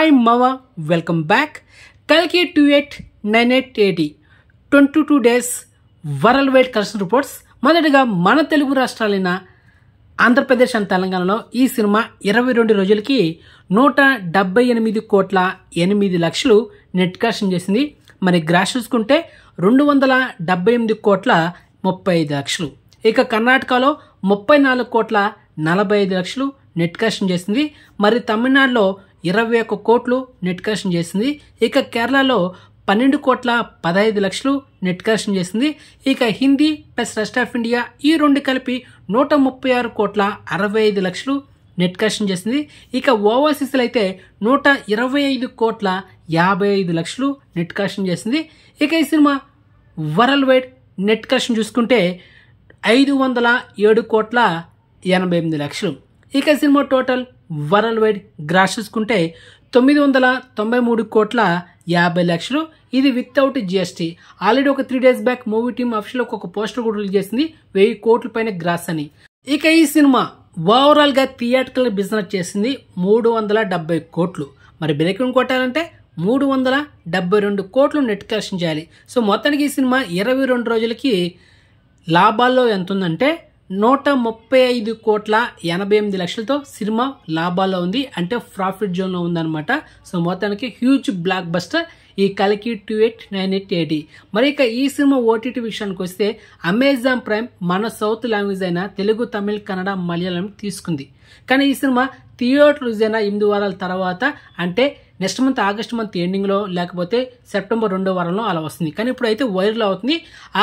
hi మవ welcome back కల్కి two eight nine eight AD twenty two days world wide collection reports మొదటిగా మన Telugu రాష్ట్రాలైన Andhra Pradesh and తెలంగాణలో ఈ సినిమా ఇరవై రెండు రోజులకి నూట డెబ్బై ఎనిమిది కోట్ల ఎనిమిది లక్షలు నెట్ కలెక్షన్ చేసింది మరి గ్రాస్ చూసుకుంటే రెండు వందల డెబ్బై ఎనిమిది కోట్ల ముప్పై ఐదు లక్షలు ఇక కర్ణాటకలో ముప్పై నాలుగు కోట్ల నలభై ఐదు లక్షలు నెట్ కలెక్షన్ చేసింది మరి తమిళనాడులో ఇరవై ఒక్క కోట్లు నెట్ కలెక్షన్ చేసింది ఇక కేరళలో పన్నెండు కోట్ల పదహైదు లక్షలు నెట్ కలెక్షన్ చేసింది ఇక Hindi plus rest of India ఈ రెండు కలిపి నూట ముప్పై ఆరు కోట్ల అరవై ఐదు లక్షలు నెట్ కలెక్షన్ చేసింది ఇక ఓవర్సీస్లో అయితే నూట ఇరవై ఐదు కోట్ల యాభై ఐదు లక్షలు నెట్ కలెక్షన్ చేసింది ఇక ఈ cinema world wide net collection చూసుకుంటే ఐదు వందల ఏడు కోట్ల ఎనభై ఎనిమిది లక్షలు ఇక cinema total world wide gross చూసుకుంటే తొమ్మిది వందల తొంభై మూడు కోట్ల యాభై లక్షలు ఇది వితౌట్ జిఎస్టీ ఆల్రెడీ ఒక three days back movie team official ఒక పోస్టర్ కూడా రిలీజ్ చేసింది వెయ్యి కోట్ల పైన గ్రాస్ అని ఇక ఈ సినిమా ఓవరాల్గా థియేటర్ల బిజినెస్ చేసింది మూడు వందల డెబ్బై కోట్లు మరి బ్రేకింగ్ కొట్టాలంటే మూడు వందల డెబ్బై రెండు కోట్లు నెట్ కలెక్షన్ చేయాలి సో మొత్తానికి ఈ సినిమా ఇరవై రెండు రోజులకి లాభాల్లో ఎంత ఉందంటే నూట ముప్పై ఐదు కోట్ల ఎనభై ఎనిమిది లక్షలతో సినిమా లాభాల్లో ఉంది అంటే ప్రాఫిట్ జోన్లో ఉందన్నమాట సో మొత్తానికి హ్యూజ్ బ్లాక్ బస్టర్ ఈ కలికి two eight nine eight AD మరి ఇక ఈ సినిమా ఓటీటీ విషయానికి వస్తే అమెజాన్ ప్రైమ్ మన సౌత్ లాంగ్వేజ్ అయిన తెలుగు తమిళ్ కన్నడ మలయాళం తీసుకుంది కానీ ఈ సినిమా థియేటర్ రిలీజ్ అయిన ఎనిమిది వారాల తర్వాత అంటే నెక్స్ట్ మంత్ ఆగస్ట్ మంత్ ఎండింగ్లో లేకపోతే సెప్టెంబర్ రెండో వారంలో అలా వస్తుంది కానీ ఇప్పుడు అయితే వైరల్ అవుతుంది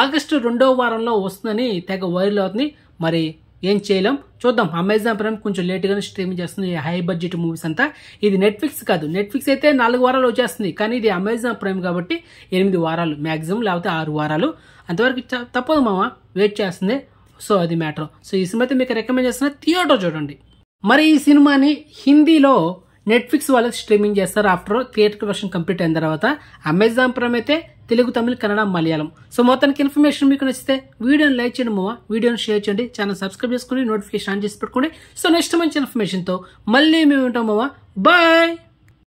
ఆగస్టు రెండో వారంలో వస్తుందని తెగ వైరల్ అవుతుంది మరి ఏం చేయలేం చూద్దాం అమెజాన్ ప్రైమ్ కొంచెం లేట్గానే స్ట్రీమింగ్ చేస్తుంది హై బడ్జెట్ మూవీస్ అంతా ఇది నెట్ఫ్లిక్స్ కాదు నెట్ఫ్లిక్స్ అయితే నాలుగు వారాలు వచ్చేస్తుంది కానీ ఇది అమెజాన్ ప్రైమ్ కాబట్టి ఎనిమిది వారాలు మ్యాక్సిమం లేకపోతే ఆరు వారాలు అంతవరకు తప్పదు మామ వెయిట్ చేస్తుంది సో అది మ్యాటర్ సో ఈ సినిమా అయితే మీకు రికమెండ్ చేస్తున్న థియేటర్ చూడండి మరి ఈ సినిమాని హిందీలో నెట్ఫ్లిక్స్ వాళ్ళకి స్ట్రీమింగ్ చేస్తారు ఆఫ్టర్ థియేటర్ వర్షన్ కంప్లీట్ అయిన తర్వాత అమెజాన్ ప్రైమ్ అయితే తెలుగు తమిళ కన్నడ మలయాళం సో మొత్తానికి ఇన్ఫర్మేషన్ మీకు నచ్చితే వీడియోని లైక్ చేయండి మావా వీడియోని షేర్ చేయండి ఛానల్ సబ్స్క్రైబ్ చేసుకుని నోటిఫికేషన్ ఆన్ చేసి పెట్టుకోండి సో నెక్స్ట్ మంచి ఇన్ఫర్మేషన్తో మళ్ళీ మేము ఉంటాం మావా బాయ్